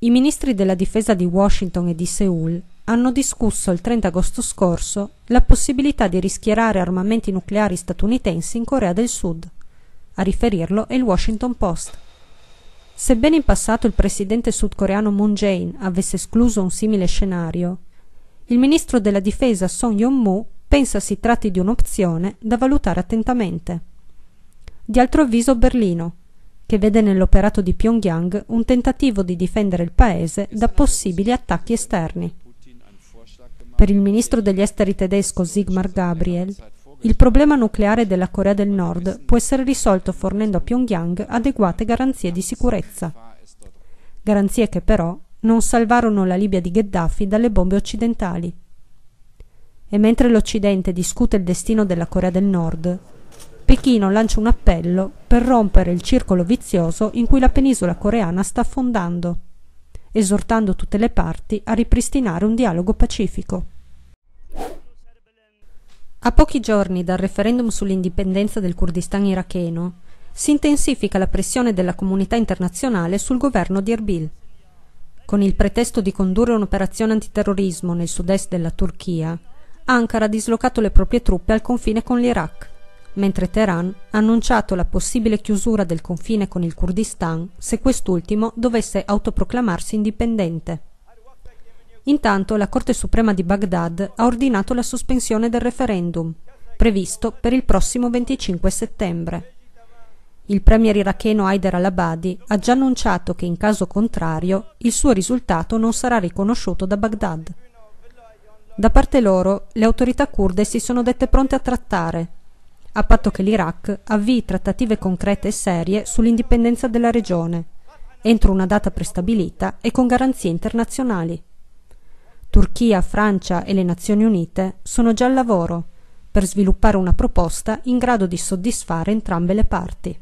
I ministri della difesa di Washington e di Seoul hanno discusso il 30 agosto scorso la possibilità di rischierare armamenti nucleari statunitensi in Corea del Sud. A riferirlo è il Washington Post. Sebbene in passato il presidente sudcoreano Moon Jae-in avesse escluso un simile scenario, il ministro della difesa Song Yong-mu pensa si tratti di un'opzione da valutare attentamente di altro avviso Berlino, che vede nell'operato di Pyongyang un tentativo di difendere il paese da possibili attacchi esterni. Per il ministro degli esteri tedesco Sigmar Gabriel, il problema nucleare della Corea del Nord può essere risolto fornendo a Pyongyang adeguate garanzie di sicurezza. Garanzie che però non salvarono la Libia di Gheddafi dalle bombe occidentali. E mentre l'Occidente discute il destino della Corea del Nord, Pechino lancia un appello per rompere il circolo vizioso in cui la penisola coreana sta affondando, esortando tutte le parti a ripristinare un dialogo pacifico. A pochi giorni dal referendum sull'indipendenza del Kurdistan iracheno, si intensifica la pressione della comunità internazionale sul governo di Erbil. Con il pretesto di condurre un'operazione antiterrorismo nel sud-est della Turchia, Ankara ha dislocato le proprie truppe al confine con l'Iraq mentre Teheran ha annunciato la possibile chiusura del confine con il Kurdistan se quest'ultimo dovesse autoproclamarsi indipendente. Intanto la Corte Suprema di Baghdad ha ordinato la sospensione del referendum, previsto per il prossimo 25 settembre. Il premier iracheno Haider al-Abadi ha già annunciato che in caso contrario il suo risultato non sarà riconosciuto da Baghdad. Da parte loro, le autorità kurde si sono dette pronte a trattare, a patto che l'Iraq avvii trattative concrete e serie sull'indipendenza della regione, entro una data prestabilita e con garanzie internazionali. Turchia, Francia e le Nazioni Unite sono già al lavoro per sviluppare una proposta in grado di soddisfare entrambe le parti.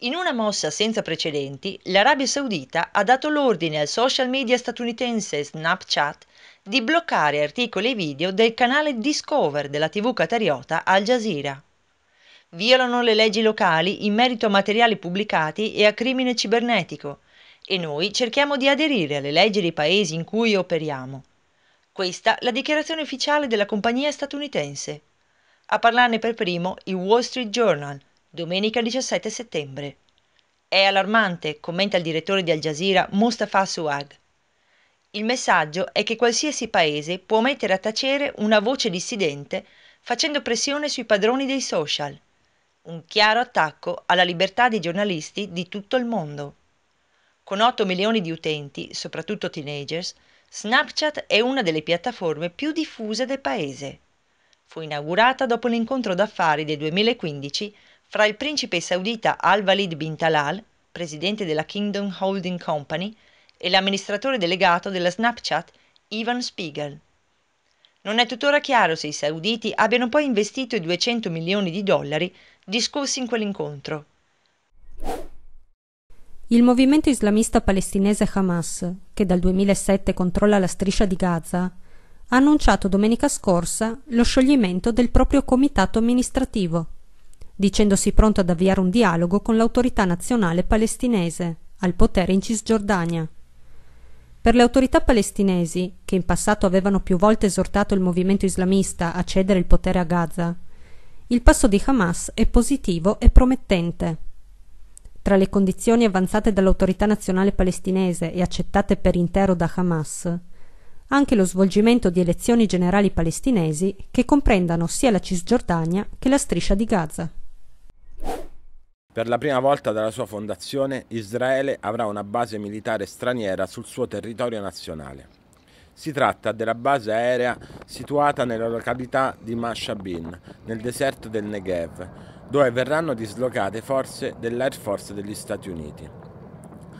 In una mossa senza precedenti, l'Arabia Saudita ha dato l'ordine al social media statunitense Snapchat di bloccare articoli e video del canale Discover della TV catariota Al Jazeera. Violano le leggi locali in merito a materiali pubblicati e a crimine cibernetico e noi cerchiamo di aderire alle leggi dei paesi in cui operiamo. Questa la dichiarazione ufficiale della compagnia statunitense. A parlarne per primo il Wall Street Journal, domenica 17 settembre. È allarmante, commenta il direttore di Al Jazeera Mustafa Suag. Il messaggio è che qualsiasi paese può mettere a tacere una voce dissidente facendo pressione sui padroni dei social. Un chiaro attacco alla libertà dei giornalisti di tutto il mondo. Con 8 milioni di utenti, soprattutto teenagers, Snapchat è una delle piattaforme più diffuse del paese. Fu inaugurata dopo l'incontro d'affari del 2015 fra il principe saudita Al-Walid bin Talal, presidente della Kingdom Holding Company, e l'amministratore delegato della Snapchat Ivan Spiegel. Non è tuttora chiaro se i sauditi abbiano poi investito i 200 milioni di dollari discussi in quell'incontro. Il movimento islamista palestinese Hamas, che dal 2007 controlla la striscia di Gaza, ha annunciato domenica scorsa lo scioglimento del proprio comitato amministrativo dicendosi pronto ad avviare un dialogo con l'autorità nazionale palestinese, al potere in Cisgiordania. Per le autorità palestinesi, che in passato avevano più volte esortato il movimento islamista a cedere il potere a Gaza, il passo di Hamas è positivo e promettente. Tra le condizioni avanzate dall'autorità nazionale palestinese e accettate per intero da Hamas, anche lo svolgimento di elezioni generali palestinesi che comprendano sia la Cisgiordania che la striscia di Gaza. Per la prima volta dalla sua fondazione, Israele avrà una base militare straniera sul suo territorio nazionale. Si tratta della base aerea situata nella località di Mashabin, nel deserto del Negev, dove verranno dislocate forze dell'Air Force degli Stati Uniti.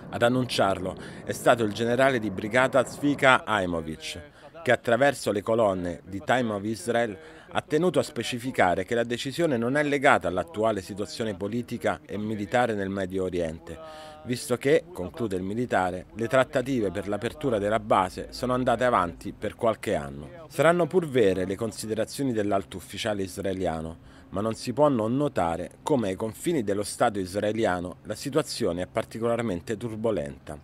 Ad annunciarlo è stato il generale di brigata Zvika Aimovic, che attraverso le colonne di Time of Israel ha tenuto a specificare che la decisione non è legata all'attuale situazione politica e militare nel Medio Oriente, visto che, conclude il militare, le trattative per l'apertura della base sono andate avanti per qualche anno. Saranno pur vere le considerazioni dell'alto ufficiale israeliano, ma non si può non notare come ai confini dello Stato israeliano la situazione è particolarmente turbolenta.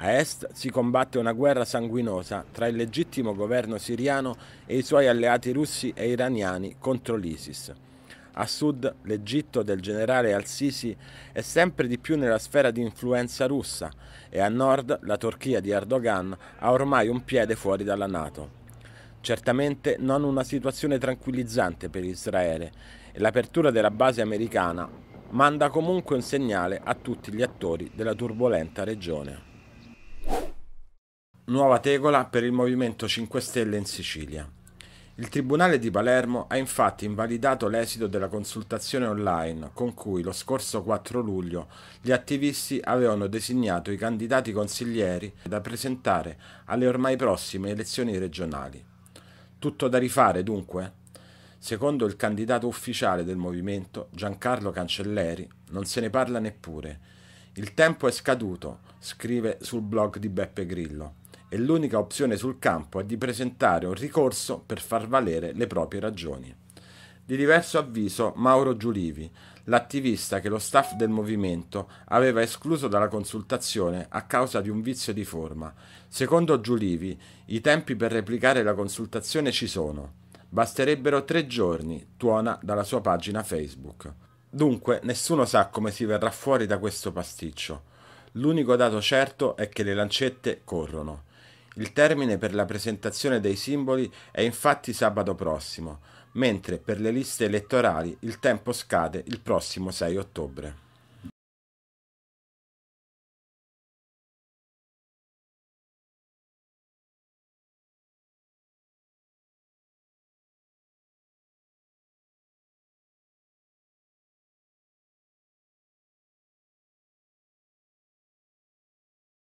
A est si combatte una guerra sanguinosa tra il legittimo governo siriano e i suoi alleati russi e iraniani contro l'ISIS. A sud l'Egitto del generale al-Sisi è sempre di più nella sfera di influenza russa e a nord la Turchia di Erdogan ha ormai un piede fuori dalla Nato. Certamente non una situazione tranquillizzante per Israele e l'apertura della base americana manda comunque un segnale a tutti gli attori della turbolenta regione. Nuova tegola per il Movimento 5 Stelle in Sicilia. Il Tribunale di Palermo ha infatti invalidato l'esito della consultazione online con cui lo scorso 4 luglio gli attivisti avevano designato i candidati consiglieri da presentare alle ormai prossime elezioni regionali. Tutto da rifare dunque? Secondo il candidato ufficiale del movimento, Giancarlo Cancelleri, non se ne parla neppure il tempo è scaduto, scrive sul blog di Beppe Grillo, e l'unica opzione sul campo è di presentare un ricorso per far valere le proprie ragioni. Di diverso avviso Mauro Giulivi, l'attivista che lo staff del movimento aveva escluso dalla consultazione a causa di un vizio di forma. Secondo Giulivi, i tempi per replicare la consultazione ci sono. Basterebbero tre giorni, tuona dalla sua pagina Facebook. Dunque, nessuno sa come si verrà fuori da questo pasticcio. L'unico dato certo è che le lancette corrono. Il termine per la presentazione dei simboli è infatti sabato prossimo, mentre per le liste elettorali il tempo scade il prossimo 6 ottobre.